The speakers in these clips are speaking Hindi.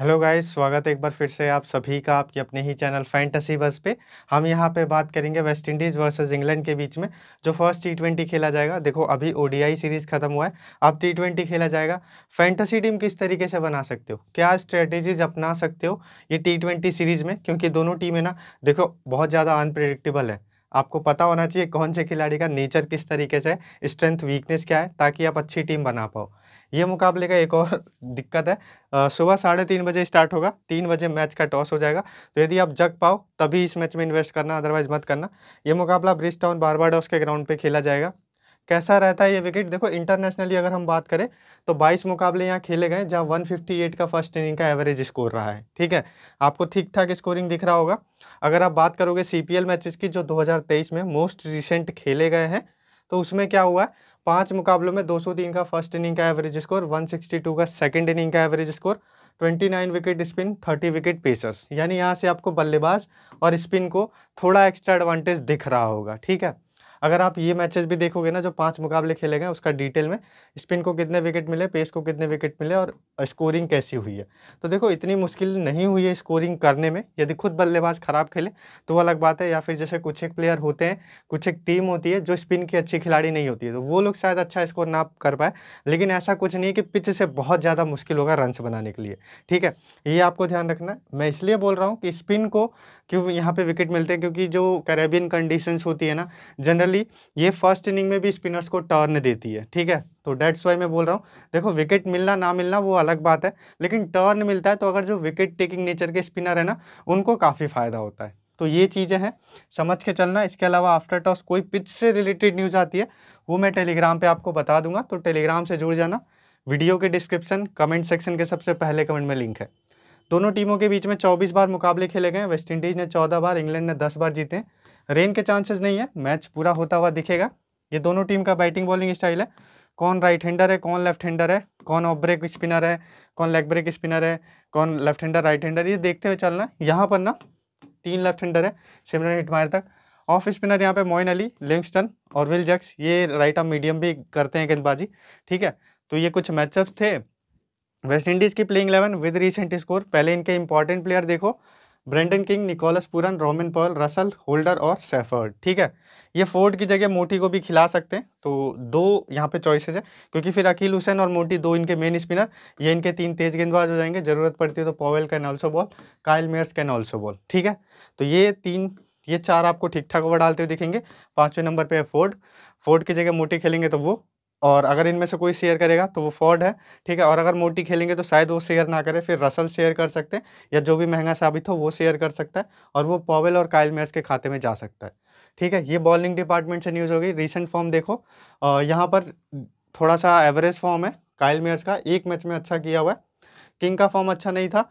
हेलो गाइस स्वागत है एक बार फिर से आप सभी का आपके अपने ही चैनल फैंटेसी बस पे हम यहाँ पे बात करेंगे वेस्ट इंडीज़ वर्सेस इंग्लैंड के बीच में जो फर्स्ट टी ट्वेंटी खेला जाएगा देखो अभी ओडीआई सीरीज़ ख़त्म हुआ है अब टी ट्वेंटी खेला जाएगा फैंटेसी टीम किस तरीके से बना सकते हो क्या स्ट्रेटेजीज अपना सकते हो ये टी ट्वेंटी सीरीज़ में क्योंकि दोनों टीमें ना देखो बहुत ज़्यादा अनप्रिडिक्टेबल है आपको पता होना चाहिए कौन से खिलाड़ी का नेचर किस तरीके से स्ट्रेंथ वीकनेस क्या है ताकि आप अच्छी टीम बना पाओ ये मुकाबले का एक और दिक्कत है सुबह साढ़े तीन बजे स्टार्ट होगा तीन बजे मैच का टॉस हो जाएगा तो यदि आप जग पाओ तभी इस मैच में इन्वेस्ट करना अदरवाइज़ मत करना ये मुकाबला ब्रिज टाउन बारबाडोस के ग्राउंड पे खेला जाएगा कैसा रहता है ये विकेट देखो इंटरनेशनली अगर हम बात करें तो 22 मुकाबले यहाँ खेले गए जहाँ 158 का फर्स्ट इनिंग का एवरेज स्कोर रहा है ठीक है आपको ठीक ठाक स्कोरिंग दिख रहा होगा अगर आप बात करोगे सी पी मैचेस की जो 2023 में मोस्ट रिसेंट खेले गए हैं तो उसमें क्या हुआ है पांच मुकाबलों में 203 का फर्स्ट इनिंग का एवरेज स्कोर 162 का सेकंड इनिंग का average score 29 wicket spin 30 wicket pacers यानी यहाँ से आपको बल्लेबाज और स्पिन को थोड़ा एक्स्ट्रा एडवांटेज दिख रहा होगा ठीक है अगर आप ये मैचेस भी देखोगे ना जो पांच मुकाबले खेले गए उसका डिटेल में स्पिन को कितने विकेट मिले पेस को कितने विकेट मिले और स्कोरिंग कैसी हुई है तो देखो इतनी मुश्किल नहीं हुई है स्कोरिंग करने में यदि खुद बल्लेबाज ख़राब खेले तो वो अलग बात है या फिर जैसे कुछ एक प्लेयर होते हैं कुछ एक टीम होती है जो स्पिन की अच्छी खिलाड़ी नहीं होती है तो वो लोग शायद अच्छा स्कोर ना कर पाए लेकिन ऐसा कुछ नहीं है कि पिच से बहुत ज़्यादा मुश्किल होगा रन्स बनाने के लिए ठीक है ये आपको ध्यान रखना मैं इसलिए बोल रहा हूँ कि स्पिन को क्यों यहाँ पे विकेट मिलते हैं क्योंकि जो करेबियन कंडीशंस होती है ना जनरल जनरली ये फर्स्ट इनिंग में भी स्पिनर्स को टर्न देती है ठीक है तो डेट्स वाई मैं बोल रहा हूँ देखो विकेट मिलना ना मिलना वो अलग बात है लेकिन टर्न मिलता है तो अगर जो विकेट टेकिंग नेचर के स्पिनर है ना उनको काफ़ी फ़ायदा होता है तो ये चीज़ें हैं समझ के चलना इसके अलावा आफ्टर टॉस कोई पिच से रिलेटेड न्यूज़ आती है वो मैं टेलीग्राम पे आपको बता दूंगा तो टेलीग्राम से जुड़ जाना वीडियो के डिस्क्रिप्शन कमेंट सेक्शन के सबसे पहले कमेंट में लिंक है दोनों टीमों के बीच में 24 बार मुकाबले खेले गए वेस्ट इंडीज़ ने 14 बार इंग्लैंड ने 10 बार जीते हैं रेन के चांसेस नहीं है मैच पूरा होता हुआ दिखेगा ये दोनों टीम का बैटिंग बॉलिंग स्टाइल है कौन राइट हैंडर है कौन लेफ्ट हैंडर है कौन ऑफ ब्रेक स्पिनर है कौन लेग ब्रेक स्पिनर है कौन लेफ्ट हैंडर राइट हैंडर ये देखते हुए चलना यहाँ पर ना तीन लेफ्ट हैंडर है सिमरन हिटमायर तक ऑफ स्पिनर यहाँ पे मोइन अली लिंगस्टन और विल जैक्स ये राइट आर्म मीडियम भी करते हैं गेंदबाजी ठीक है तो ये कुछ मैचअप्स थे वेस्ट इंडीज़ की playing eleven with recent score पहले इनके इंपॉर्टेंट प्लेयर देखो Brandon King Nicholas Pooran Rovman Powell Russell Holder और सेफर्ड ठीक है ये फोर्ड की जगह मोटी को भी खिला सकते हैं तो दो यहाँ पे चॉइसेस है क्योंकि फिर अकील हुसैन और मोटी दो इनके मेन स्पिनर ये इनके तीन तेज गेंदबाज हो जाएंगे ज़रूरत पड़ती है तो Powell can also bowl Kyle Mayers can also bowl ठीक है तो ये तीन ये चार आपको ठीक ठाक ओवर डालते हुए दिखेंगे पाँचवें नंबर पर है फोर्ड फोर्ड की जगह मोटी खेलेंगे तो वो और अगर इनमें से कोई शेयर करेगा तो वो फॉर्ड है ठीक है और अगर मोटी खेलेंगे तो शायद वो शेयर ना करे फिर रसल शेयर कर सकते हैं या जो भी महंगा साबित हो वो शेयर कर सकता है और वो पॉवेल और कायल मेयर्स के खाते में जा सकता है ठीक है ये बॉलिंग डिपार्टमेंट से न्यूज़ होगी रिसेंट फॉर्म देखो यहाँ पर थोड़ा सा एवरेज फॉर्म है कायल मेयर्स का एक मैच में अच्छा किया हुआ है किंग का फॉर्म अच्छा नहीं था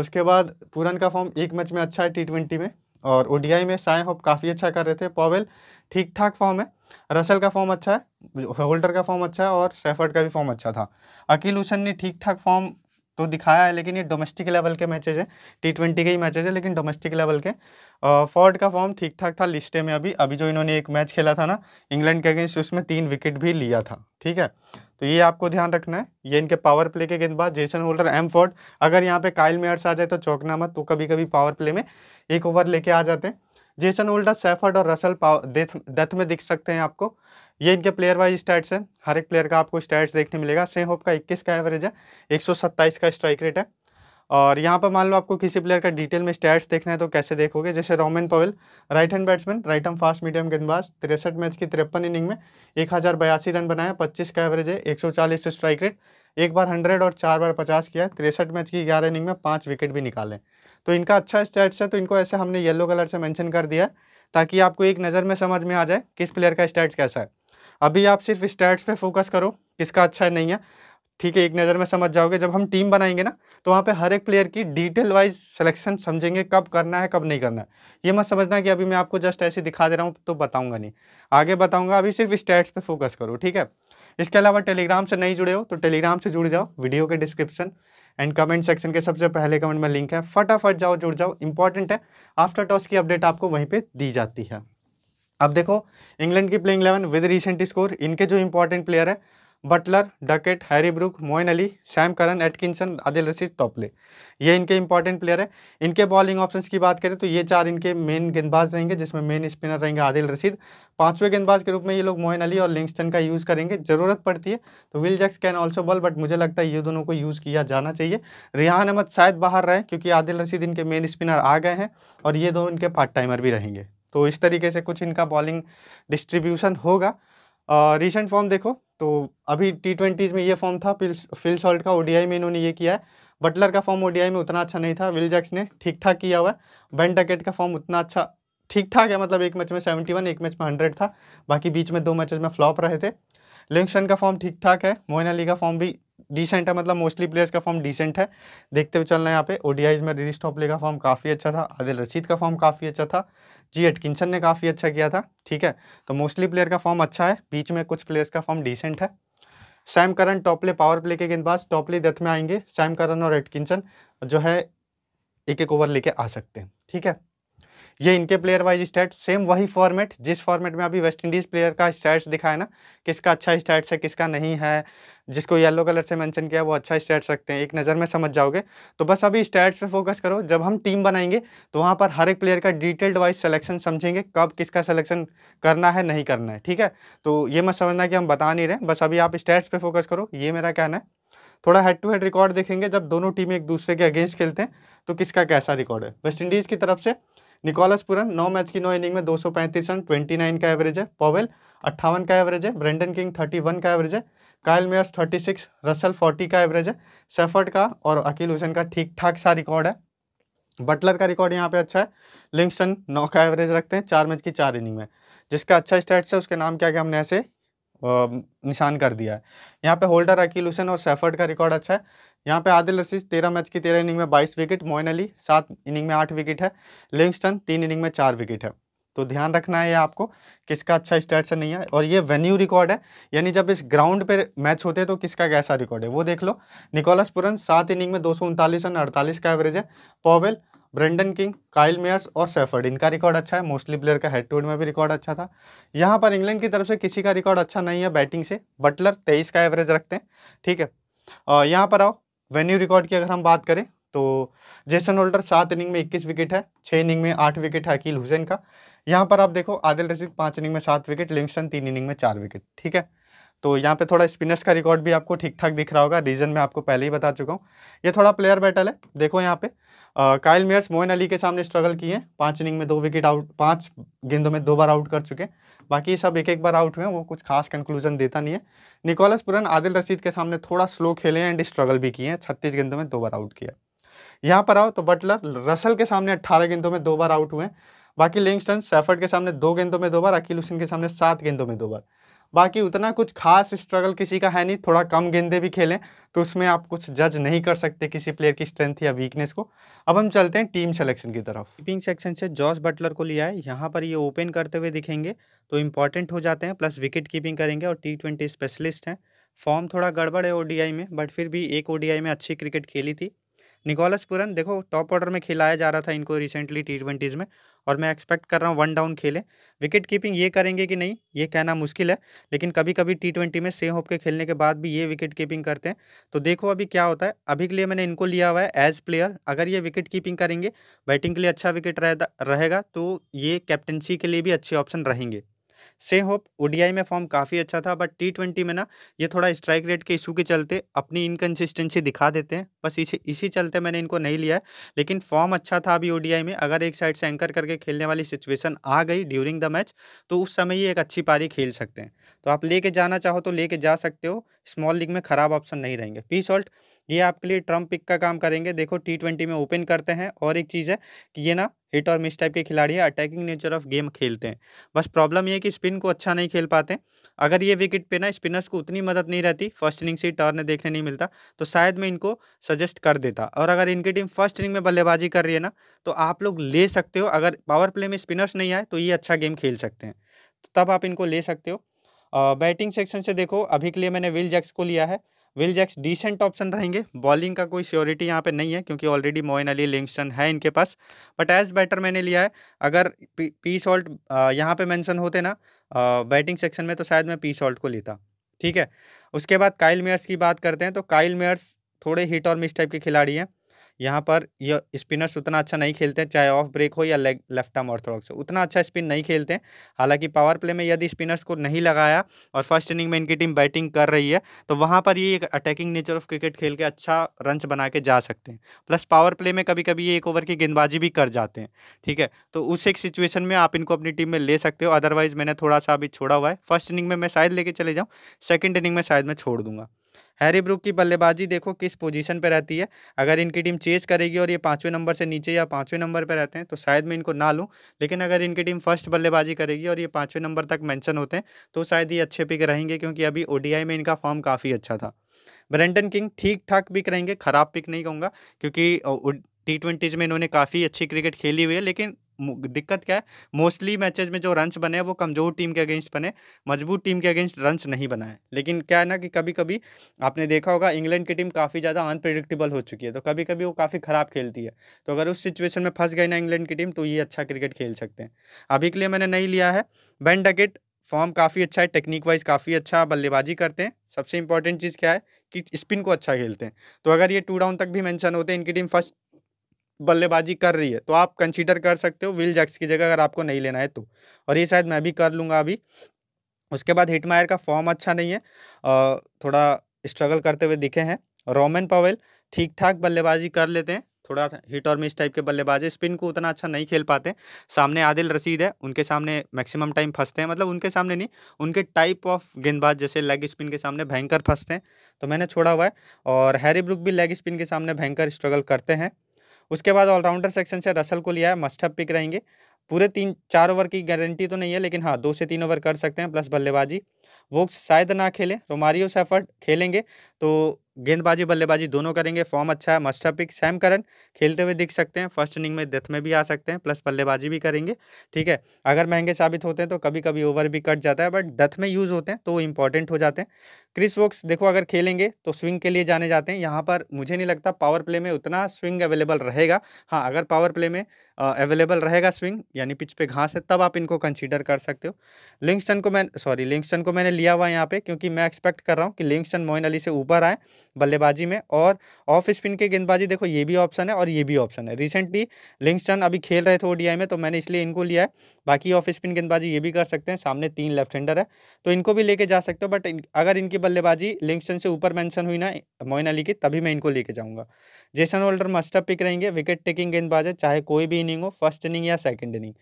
उसके बाद पूरन का फॉर्म एक मैच में अच्छा है टी ट्वेंटी में और ओ में साय होप काफ़ी अच्छा कर रहे थे पॉवेल ठीक ठाक फॉर्म है रसल का फॉर्म अच्छा है होल्डर का फॉर्म अच्छा है और सेफर्ड का भी फॉर्म अच्छा था अकील हुसैन ने ठीक ठाक फॉर्म तो दिखाया है लेकिन ये डोमेस्टिक लेवल के मैचेज हैं टी ट्वेंटी के ही मैचेज हैं लेकिन डोमेस्टिक लेवल के फोर्ड का फॉर्म ठीक ठाक था लिस्टे में अभी अभी जो इन्होंने एक मैच खेला था ना इंग्लैंड के अगेंस्ट उसमें तीन विकेट भी लिया था ठीक है तो ये आपको ध्यान रखना है ये इनके पावर प्ले के गेंदबाज जेसन होल्डर एम फोर्ड अगर यहाँ पे काइल मेयर्स आ जाए तो चौकना मत तो कभी कभी पावर प्ले में एक ओवर लेके आ जाते हैं जेसन उल्टा सेफर्ड और रसल पाव डेथ में दिख सकते हैं आपको ये इनके प्लेयर वाइज स्टैट्स है हर एक प्लेयर का आपको स्टैट्स देखने मिलेगा से होप का 21 का एवरेज है 127 का स्ट्राइक रेट है और यहाँ पर मान लो आपको किसी प्लेयर का डिटेल में स्टैट्स देखना है तो कैसे देखोगे जैसे Roman Powell right hand batsman right hand fast medium गेंदबाज तिरसठ मैच की तिरपन इनिंग में एक रन बनाया पच्चीस का एवरेज है एक स्ट्राइक रेट एक बार हंड्रेड और चार बार पचास किया तिरसठ मैच की ग्यारह इनिंग में पाँच विकेट भी निकाले तो इनका अच्छा स्टैट्स है तो इनको ऐसे हमने येलो कलर से मैंशन कर दिया ताकि आपको एक नज़र में समझ में आ जाए किस प्लेयर का स्टैट्स कैसा है अभी आप सिर्फ स्टैट्स पर फोकस करो किसका अच्छा है नहीं है ठीक है एक नज़र में समझ जाओगे जब हम टीम बनाएंगे ना तो वहाँ पे हर एक प्लेयर की डिटेल वाइज सिलेक्शन समझेंगे कब करना है कब नहीं करना है ये मत समझना कि अभी मैं आपको जस्ट ऐसे दिखा दे रहा हूँ तो बताऊँगा नहीं आगे बताऊँगा अभी सिर्फ स्टैट्स पर फोकस करो ठीक है इसके अलावा टेलीग्राम से नहीं जुड़े हो तो टेलीग्राम से जुड़ जाओ वीडियो के डिस्क्रिप्शन एंड कमेंट सेक्शन के सबसे पहले कमेंट में लिंक है फटाफट जाओ जुड़ जाओ इंपॉर्टेंट है आफ्टर टॉस की अपडेट आपको वहीं पे दी जाती है अब देखो इंग्लैंड की playing eleven with recent score इनके जो इंपॉर्टेंट प्लेयर है Buttler Duckett Harry Brook Moin Ali Sam Curran Atkinson Adil Rashid Topley ये इनके इंपॉर्टेंट प्लेयर है इनके बॉलिंग ऑप्शंस की बात करें तो ये चार इनके मेन गेंदबाज रहेंगे जिसमें मेन स्पिनर रहेंगे आदिल रशीद पांचवें गेंदबाज के रूप में ये लोग मोइन अली और लिंगस्टन का यूज़ करेंगे ज़रूरत पड़ती है तो Will Jacks can also bowl but मुझे लगता है ये दोनों को यूज़ किया जाना चाहिए रिहान अहमद शायद बाहर रहे क्योंकि आदिल रशीद इनके मेन स्पिनर आ गए हैं और ये दोनों इनके पार्ट टाइमर भी रहेंगे तो इस तरीके से कुछ इनका बॉलिंग डिस्ट्रीब्यूशन होगा रिसेंट फॉर्म देखो तो अभी टी ट्वेंटीज़ में ये फॉर्म था फिल सॉल्ट का ओडीआई में इन्होंने ये किया है बटलर का फॉर्म ओडीआई में उतना अच्छा नहीं था विल जैक्स ने ठीक ठाक किया हुआ है बैन डकेट का फॉर्म उतना अच्छा ठीक ठाक है मतलब एक मैच में सेवेंटी वन एक मैच में हंड्रेड था बाकी बीच में दो मैचेज में फ्लॉप रहे थे लिंगस्टन का फॉर्म ठीक ठाक है मोइन अली का फॉर्म भी डिसेंट है मतलब मोस्टली प्लेयर्स का फॉर्म डिसेंट है देखते हुए चलना यहाँ पे ओडीआई में रिलीज टॉपले का फॉर्म काफ़ी अच्छा था आदिल रशीद का फॉर्म काफ़ी अच्छा था जी एटकिंसन ने काफ़ी अच्छा किया था ठीक है तो मोस्टली प्लेयर का फॉर्म अच्छा है बीच में कुछ प्लेयर्स का फॉर्म डिसेंट है Sam Curran Topley power play के गेंदबाज टॉपले डेथ में आएंगे सैम करन और एटकिंसन जो है एक एक ओवर लेके आ सकते हैं ठीक है ये इनके प्लेयर वाइज स्टैट सेम वही फॉर्मेट जिस फॉर्मेट में अभी वेस्ट इंडीज़ प्लेयर का स्टैट्स दिखाए ना किसका अच्छा स्टैट्स है किसका नहीं है जिसको येलो कलर से मेंशन किया वो अच्छा स्टैट्स रखते हैं एक नज़र में समझ जाओगे तो बस अभी स्टैट्स पे फोकस करो जब हम टीम बनाएंगे तो वहाँ पर हर एक प्लेयर का डिटेल्ड वाइज सिलेक्शन समझेंगे कब किसका सलेक्शन करना है नहीं करना है ठीक है तो ये मत समझना कि हम बता नहीं रहे बस अभी आप स्टैट्स पर फोकस करो ये मेरा कहना है थोड़ा हेड टू हेड रिकॉर्ड देखेंगे जब दोनों टीमें एक दूसरे के अगेंस्ट खेलते हैं तो किसका कैसा रिकॉर्ड है वेस्ट इंडीज़ की तरफ से निकोलस पुरन नौ मैच की नौ इनिंग में 235 रन 29 का एवरेज है पॉवेल अट्ठावन का एवरेज है ब्रेंडन किंग 31 का एवरेज है कायल मेयर्स 36 रसल 40 का एवरेज है सेफर्ड का और अकील हुसैन का ठीक ठाक सा रिकॉर्ड है बटलर का रिकॉर्ड यहाँ पे अच्छा है लिंगसन नौ का एवरेज रखते हैं चार मैच की चार इनिंग में जिसका अच्छा स्टैट्स है उसके नाम क्या क्या हमने ऐसे निशान कर दिया है यहाँ पे होल्डर अकील हुसैन और सेफर्ड का रिकॉर्ड अच्छा है यहाँ पे आदिल रशीद तेरह मैच की तेरह इनिंग में बाईस विकेट मोइन अली सात इनिंग में आठ विकेट है लिंगस्टन तीन इनिंग में चार विकेट है तो ध्यान रखना है ये आपको किसका अच्छा स्टैट्स नहीं है और ये वेन्यू रिकॉर्ड है यानी जब इस ग्राउंड पे मैच होते हैं तो किसका कैसा रिकॉर्ड है वो देख लो निकोलस पुरन सात इनिंग में दो रन अड़तालीस का एवरेज है Powell Brandon King Kyle Mayers और सेफर्ड इनका रिकॉर्ड अच्छा है मोस्टली प्लेयर का हेड टू हेड में भी रिकॉर्ड अच्छा था यहाँ पर इंग्लैंड की तरफ से किसी का रिकॉर्ड अच्छा नहीं है बैटिंग से बटलर तेईस का एवरेज रखते हैं ठीक है यहाँ पर आओ वेन्यू रिकॉर्ड की अगर हम बात करें तो जेसन होल्डर सात इनिंग में इक्कीस विकेट है छः इनिंग में आठ विकेट है अकील हुसैन का यहाँ पर आप देखो आदिल रशीद पाँच इनिंग में सात विकेट लिंगसन तीन इनिंग में चार विकेट ठीक है तो यहाँ पे थोड़ा स्पिनर्स का रिकॉर्ड भी आपको ठीक ठाक दिख रहा होगा रीजन मैं आपको पहले ही बता चुका हूँ ये थोड़ा प्लेयर बैटल है देखो यहाँ पे आ, काइल मेयर्स मोइन अली के सामने स्ट्रगल किए हैं पाँच इनिंग में दो विकेट आउट पाँच गेंदों में दो बार आउट कर चुके हैं बाकी सब एक एक बार आउट हुए हैं वो कुछ खास कंक्लूजन देता नहीं है निकोलस पुरन आदिल रशीद के सामने थोड़ा स्लो खेले एंड स्ट्रगल भी किए हैं छत्तीस गेंदों में दो बार आउट किया यहाँ पर आओ तो बटलर रसल के सामने अट्ठारह गेंदों में दो बार आउट हुए बाकी लिंगस्टन सैफर्ड के सामने दो गेंदों में दो बार अकील हुसैन के सामने सात गेंदों में दो बार बाकी उतना कुछ खास स्ट्रगल किसी का है नहीं थोड़ा कम गेंदे भी खेलें तो उसमें आप कुछ जज नहीं कर सकते किसी प्लेयर की स्ट्रेंथ या वीकनेस को अब हम चलते हैं टीम सेलेक्शन की तरफ कीपिंग सेक्शन से जॉस बटलर को लिया है यहाँ पर ये ओपन करते हुए दिखेंगे तो इंपॉर्टेंट हो जाते हैं प्लस विकेट कीपिंग करेंगे और टी ट्वेंटी स्पेशलिस्ट हैं फॉर्म थोड़ा गड़बड़ है ओडीआई में बट फिर भी एक ओडीआई में अच्छी क्रिकेट खेली थी निकोलस पुरन देखो टॉप ऑर्डर में खिलाया जा रहा था इनको रिसेंटली टी ट्वेंटीज़ में और मैं एक्सपेक्ट कर रहा हूँ वन डाउन खेलें विकेट कीपिंग ये करेंगे कि नहीं ये कहना मुश्किल है लेकिन कभी कभी टी ट्वेंटी में से होप के खेलने के बाद भी ये विकेट कीपिंग करते हैं तो देखो अभी क्या होता है अभी के लिए मैंने इनको लिया हुआ है एज प्लेयर अगर ये विकेट कीपिंग करेंगे बैटिंग के लिए अच्छा विकेट रहेगा तो ये कैप्टनसी के लिए भी अच्छे ऑप्शन रहेंगे से होप ओडीआई में फॉर्म काफ़ी अच्छा था बट टी ट्वेंटी में ना ये थोड़ा स्ट्राइक रेट के इशू के चलते अपनी इनकन्सिस्टेंसी दिखा देते हैं बस इसी इसी चलते मैंने इनको नहीं लिया है लेकिन फॉर्म अच्छा था अभी ओडीआई में अगर एक साइड से एंकर करके खेलने वाली सिचुएशन आ गई ड्यूरिंग द मैच तो उस समय ये एक अच्छी पारी खेल सकते हैं तो आप लेके जाना चाहो तो लेके जा सकते हो स्मॉल लीग में ख़राब ऑप्शन नहीं रहेंगे पी सॉल्ट ये आपके लिए ट्रम्प पिक का काम करेंगे देखो टी ट्वेंटी में ओपन करते हैं और एक चीज़ है कि ये ना हिट और मिस टाइप के खिलाड़ी है अटैकिंग नेचर ऑफ गेम खेलते हैं बस प्रॉब्लम ये है कि स्पिन को अच्छा नहीं खेल पाते अगर ये विकेट पे ना स्पिनर्स को उतनी मदद नहीं रहती फर्स्ट इनिंग से टर्न देखने नहीं मिलता तो शायद मैं इनको सजेस्ट कर देता और अगर इनकी टीम फर्स्ट इनिंग में बल्लेबाजी कर रही है ना तो आप लोग ले सकते हो अगर पावर प्ले में स्पिनर्स नहीं आए तो ये अच्छा गेम खेल सकते हैं तब आप इनको ले सकते हो बैटिंग सेक्शन से देखो अभी के लिए मैंने विल जैक्स को लिया है विल जैक्स डिसेंट ऑप्शन रहेंगे बॉलिंग का कोई श्योरिटी यहाँ पे नहीं है क्योंकि ऑलरेडी मोइन अली लिंगस्टन है इनके पास बट एज बैटर मैंने लिया है अगर पी, पी सॉल्ट यहाँ पे मेंशन होते ना बैटिंग सेक्शन में तो शायद मैं पी सॉल्ट को लेता ठीक है उसके बाद काइल मेयर्स की बात करते हैं तो काइल मेयर्स थोड़े हिट और मिस टाइप के खिलाड़ी हैं यहाँ पर ये स्पिनर्स उतना अच्छा नहीं खेलते हैं चाहे ऑफ ब्रेक हो या लेग लेफ्ट आर्म ऑर्थोडॉक्स हो उतना अच्छा स्पिन नहीं खेलते हैं हालांकि पावर प्ले में यदि स्पिनर्स को नहीं लगाया और फर्स्ट इनिंग में इनकी टीम बैटिंग कर रही है तो वहाँ पर ये एक अटैकिंग नेचर ऑफ क्रिकेट खेल के अच्छा रन्स बना के जा सकते हैं प्लस पावर प्ले में कभी कभी ये एक ओवर की गेंदबाजी भी कर जाते हैं ठीक है तो उस एक सिचुएशन में आप इनको अपनी टीम में ले सकते हो अदरवाइज़ मैंने थोड़ा सा अभी छोड़ा हुआ है फर्स्ट इनिंग में मैं शायद लेके चले जाऊँ सेकेंड इनिंग में शायद मैं छोड़ दूंगा हैरी ब्रुक की बल्लेबाजी देखो किस पोजीशन पर रहती है अगर इनकी टीम चेज करेगी और ये पाँचवें नंबर से नीचे या पाँचवें नंबर पर रहते हैं तो शायद मैं इनको ना लूँ लेकिन अगर इनकी टीम फर्स्ट बल्लेबाजी करेगी और ये पाँचवें नंबर तक मैंशन होते हैं तो शायद ये अच्छे पिक रहेंगे क्योंकि अभी ओडीआई में इनका फॉर्म काफ़ी अच्छा था ब्रेंडन किंग ठीक ठाक पिक रहेंगे खराब पिक नहीं कहूँगा क्योंकि टी ट्वेंटीज़ में इन्होंने काफ़ी अच्छी क्रिकेट खेली हुई है लेकिन दिक्कत क्या है मोस्टली मैचेज में जो रन्स बने हैं वो कमज़ोर टीम के अगेंस्ट बने मजबूत टीम के अगेंस्ट रन्स नहीं बनाए लेकिन क्या है ना कि कभी कभी आपने देखा होगा इंग्लैंड की टीम काफ़ी ज़्यादा अनप्रडिक्टेबल हो चुकी है तो कभी कभी वो काफ़ी ख़राब खेलती है तो अगर उस सिचुएशन में फंस गई ना इंग्लैंड की टीम तो ये अच्छा क्रिकेट खेल सकते हैं अभी के लिए मैंने नहीं लिया है बैन डकेट फॉर्म काफ़ी अच्छा है टेक्निक वाइज काफ़ी अच्छा बल्लेबाजी करते हैं सबसे इंपॉर्टेंट चीज़ क्या है कि स्पिन को अच्छा खेलते हैं तो अगर ये टू डाउन तक भी मेंशन होते हैं इनकी टीम फर्स्ट बल्लेबाजी कर रही है तो आप कंसीडर कर सकते हो विल जैक्स की जगह अगर आपको नहीं लेना है तो और ये शायद मैं भी कर लूँगा अभी उसके बाद हिटमायर का फॉर्म अच्छा नहीं है थोड़ा स्ट्रगल करते हुए दिखे हैं रोमन पवेल ठीक ठाक बल्लेबाजी कर लेते हैं थोड़ा हिट और मिस टाइप के बल्लेबाजी स्पिन को उतना अच्छा नहीं खेल पाते सामने आदिल रसीद है उनके सामने मैक्सिमम टाइम फंसते हैं मतलब उनके सामने नहीं उनके टाइप ऑफ गेंदबाज जैसे लेग स्पिन के सामने भयंकर फंसते हैं तो मैंने छोड़ा हुआ है और हैरी ब्रुक भी लेग स्पिन के सामने भयंकर स्ट्रगल करते हैं उसके बाद ऑलराउंडर सेक्शन से रसल को लिया है मस्टअप पिक रहेंगे पूरे तीन चार ओवर की गारंटी तो नहीं है लेकिन हाँ दो से तीन ओवर कर सकते हैं प्लस बल्लेबाजी वो शायद ना खेलें रोमारियो सेफर्ट खेलेंगे तो गेंदबाजी बल्लेबाजी दोनों करेंगे फॉर्म अच्छा है मस्टर पिक सैम करन खेलते हुए दिख सकते हैं फर्स्ट इनिंग में डेथ में भी आ सकते हैं प्लस बल्लेबाजी भी करेंगे ठीक है अगर महंगे साबित होते हैं तो कभी कभी ओवर भी कट जाता है बट डेथ में यूज़ होते हैं तो वो इंपॉर्टेंट हो जाते हैं क्रिस वोक्स देखो अगर खेलेंगे तो स्विंग के लिए जाने जाते हैं यहाँ पर मुझे नहीं लगता पावर प्ले में उतना स्विंग अवेलेबल रहेगा हाँ अगर पावर प्ले में अवेलेबल रहेगा स्विंग यानी पिच पे घास है तब आप इनको कंसीडर कर सकते हो लिंगस्टन को मैं सॉरी लिंगस्टन को मैंने लिया हुआ यहाँ पे क्योंकि मैं एक्सपेक्ट कर रहा हूँ कि लिंगस्टन मोइन अली से ऊपर आए बल्लेबाजी में और ऑफ स्पिन के गेंदबाजी देखो ये भी ऑप्शन है और ये भी ऑप्शन है रिसेंटली लिंगस्टन अभी खेल रहे थे ओडीआई में तो मैंने इसलिए इनको लिया है बाकी ऑफ स्पिन गेंदबाजी ये भी कर सकते हैं सामने तीन लेफ्ट हैंडर है तो इनको भी लेके जा सकते हो बट अगर इनकी बल्लेबाजी लिंगस्टन से ऊपर मैंशन हुई ना मोइन अली की तभी मैं इनको लेके जाऊँगा जेसन होल्डर मस्टअप पिक रहेंगे विकेट टेकिंग गेंदबाज है चाहे कोई भी इनिंग हो फर्स्ट इनिंग या सेकेंड इनिंग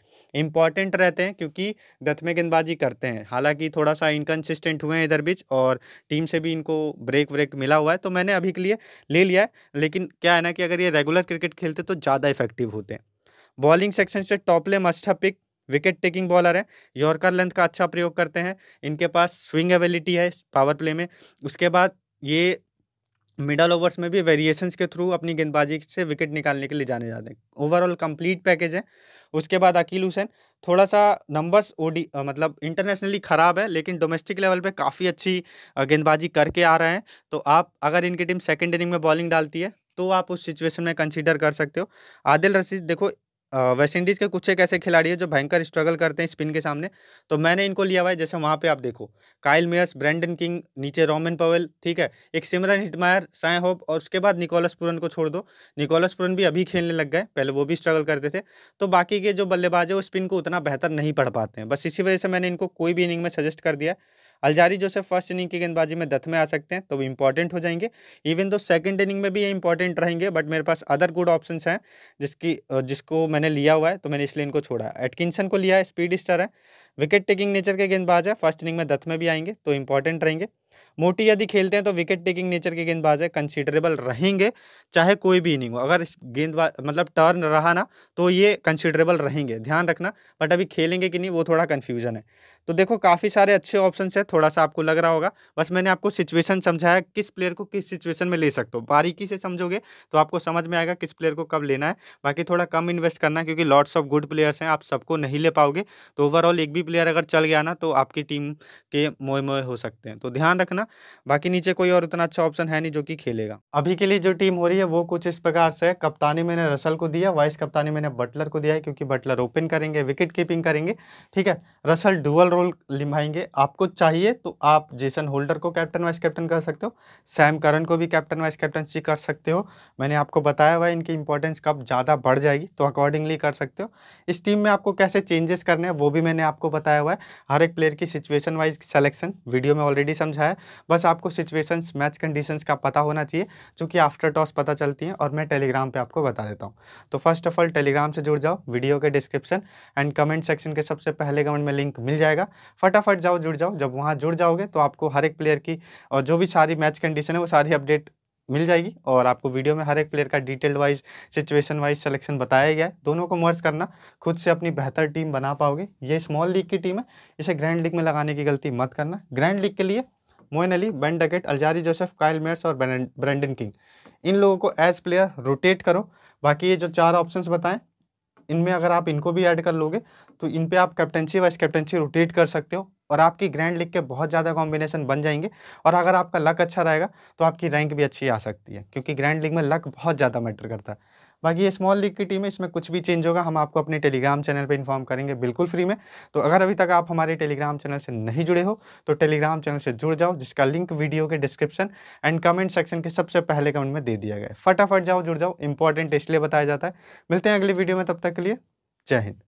इंपॉर्टेंट रहते हैं क्योंकि गथ में गेंदबाजी करते हैं हालांकि थोड़ा सा इनकन्सिस्टेंट हुए हैं इधर बीच और टीम से भी इनको ब्रेक व्रेक मिला हुआ है तो मैंने अभी के लिए ले लिया है लेकिन क्या है ना कि अगर ये रेगुलर क्रिकेट खेलते तो ज़्यादा इफेक्टिव होते हैं बॉलिंग सेक्शन से Topley must pick wicket taking bowler है यॉर्कर लेंथ का अच्छा प्रयोग करते हैं इनके पास स्विंग एबिलिटी है पावर प्ले में उसके बाद ये मिडल ओवर्स में भी वेरिएशंस के थ्रू अपनी गेंदबाजी से विकेट निकालने के लिए जाने जाते हैं ओवरऑल कंप्लीट पैकेज है उसके बाद अकील हुसैन थोड़ा सा नंबर्स ओडी मतलब इंटरनेशनली ख़राब है लेकिन डोमेस्टिक लेवल पे काफ़ी अच्छी गेंदबाजी करके आ रहे हैं तो आप अगर इनकी टीम सेकेंड इनिंग में बॉलिंग डालती है तो आप उस सिचुएशन में कंसिडर कर सकते हो आदिल रशीद देखो वेस्ट इंडीज़ के कुछ एक ऐसे खिलाड़ी हैं जो भयंकर स्ट्रगल करते हैं स्पिन के सामने तो मैंने इनको लिया हुआ है जैसे वहाँ पे आप देखो काइल मेयर्स ब्रैंडन किंग नीचे रोमन पवेल ठीक है एक सिमरन हिटमायर साय होप और उसके बाद निकोलस पुरन को छोड़ दो निकोलस पुरन भी अभी खेलने लग गए पहले वो भी स्ट्रगल करते थे तो बाकी के जो बल्लेबाज है वो स्पिन को उतना बेहतर नहीं पढ़ पाते हैं बस इसी वजह से मैंने इनको कोई भी इनिंग में सजेस्ट कर दिया अलजारी जोसेफ फर्स्ट इनिंग की गेंदबाजी में दथ में आ सकते हैं तो वो इंपॉर्टेंट हो जाएंगे इवन दो सेकेंड इनिंग में भी ये इंपॉर्टेंट रहेंगे बट मेरे पास अदर गुड ऑप्शन हैं जिसकी जिसको मैंने लिया हुआ है तो मैंने इसलिए इनको छोड़ा है एटकिंसन को लिया है स्पीड स्टार है विकेट टेकिंग नेचर के गेंदबाज है फर्स्ट इनिंग में दथ में भी आएंगे तो इंपॉर्टेंट रहेंगे मोटी यदि खेलते हैं तो विकेट टेकिंग नेचर के गेंदबाज है कंसिडरेबल रहेंगे चाहे कोई भी इनिंग हो अगर गेंदबाज मतलब टर्न रहा ना तो ये कंसिडरेबल रहेंगे ध्यान रखना बट अभी खेलेंगे कि नहीं वो थोड़ा कन्फ्यूजन है तो देखो काफ़ी सारे अच्छे ऑप्शन है थोड़ा सा आपको लग रहा होगा बस मैंने आपको सिचुएशन समझाया किस प्लेयर को किस सिचुएशन में ले सकते हो बारीकी से समझोगे तो आपको समझ में आएगा किस प्लेयर को कब लेना है बाकी थोड़ा कम इन्वेस्ट करना है क्योंकि लॉट्स ऑफ गुड प्लेयर्स हैं आप सबको नहीं ले पाओगे तो ओवरऑल एक भी प्लेयर अगर चल गया ना तो आपकी टीम के मोए मोए हो सकते हैं तो ध्यान रखना बाकी नीचे कोई और उतना अच्छा ऑप्शन है नहीं जो कि खेलेगा अभी के लिए जो टीम हो रही है वो कुछ इस प्रकार से कप्तानी मैंने रसल को दिया वाइस कप्तानी मैंने बटलर को दिया है क्योंकि बटलर ओपन करेंगे विकेट कीपिंग करेंगे ठीक है रसल डुअल रोल निभाएंगे आपको चाहिए तो आप जेसन होल्डर को कैप्टन वाइस कैप्टन कर सकते हो सैम करन को भी कैप्टन वाइस कैप्टनसी कर सकते हो मैंने आपको बताया हुआ है इनकी इंपॉर्टेंस कब ज़्यादा बढ़ जाएगी तो अकॉर्डिंगली कर सकते हो इस टीम में आपको कैसे चेंजेस करने हैं वो भी मैंने आपको बताया हुआ है हर एक प्लेयर की सिचुएशन वाइज सेलेक्शन वीडियो में ऑलरेडी समझाया बस आपको सिचुएशन मैच कंडीशन का पता होना चाहिए चूँकि आफ्टर टॉस पता चलती हैं और मैं टेलीग्राम पर आपको बता देता हूँ तो फर्स्ट ऑफ ऑल टेलीग्राम से जुड़ जाओ वीडियो के डिस्क्रिप्शन एंड कमेंट सेक्शन के सबसे पहले कमेंट में लिंक मिल जाएगा जाएगा फटाफट जाओ जुड़ जाओ जब वहाँ जुड़ जाओगे तो आपको हर एक प्लेयर की और जो भी सारी मैच कंडीशन है वो सारी अपडेट मिल जाएगी और आपको वीडियो में हर एक प्लेयर का detail wise situation wise selection बताया गया है दोनों को मर्ज करना खुद से अपनी बेहतर टीम बना पाओगे ये स्मॉल लीग की टीम है इसे ग्रैंड लीग में लगाने की गलती मत करना ग्रैंड लीग के लिए Moin Ali Ben Duckett Alzarri Joseph Kyle Mayers और ब्रेंडन किंग इन लोगों को एज प्लेयर रोटेट करो बाकी ये जो चार ऑप्शंस बताएं इनमें अगर आप इनको भी ऐड कर लोगे तो इन पर आप कैप्टनशी वाइस कैप्टनशी रोटेट कर सकते हो और आपकी ग्रैंड लीग के बहुत ज़्यादा कॉम्बिनेशन बन जाएंगे और अगर आपका लक अच्छा रहेगा तो आपकी रैंक भी अच्छी आ सकती है क्योंकि ग्रैंड लिग में लक बहुत ज़्यादा मैटर करता है बाकी ये स्मॉल लीग की टीम है इसमें कुछ भी चेंज होगा हम आपको अपने टेलीग्राम चैनल पर इन्फॉर्म करेंगे बिल्कुल फ्री में तो अगर अभी तक आप हमारे टेलीग्राम चैनल से नहीं जुड़े हो तो टेलीग्राम चैनल से जुड़ जाओ जिसका लिंक वीडियो के डिस्क्रिप्शन एंड कमेंट सेक्शन के सबसे पहले कमेंट में दे दिया गया फटाफट जाओ जुड़ जाओ इंपॉर्टेंट इसलिए बताया जाता है मिलते हैं अगले वीडियो में तब तक के लिए जय हिंद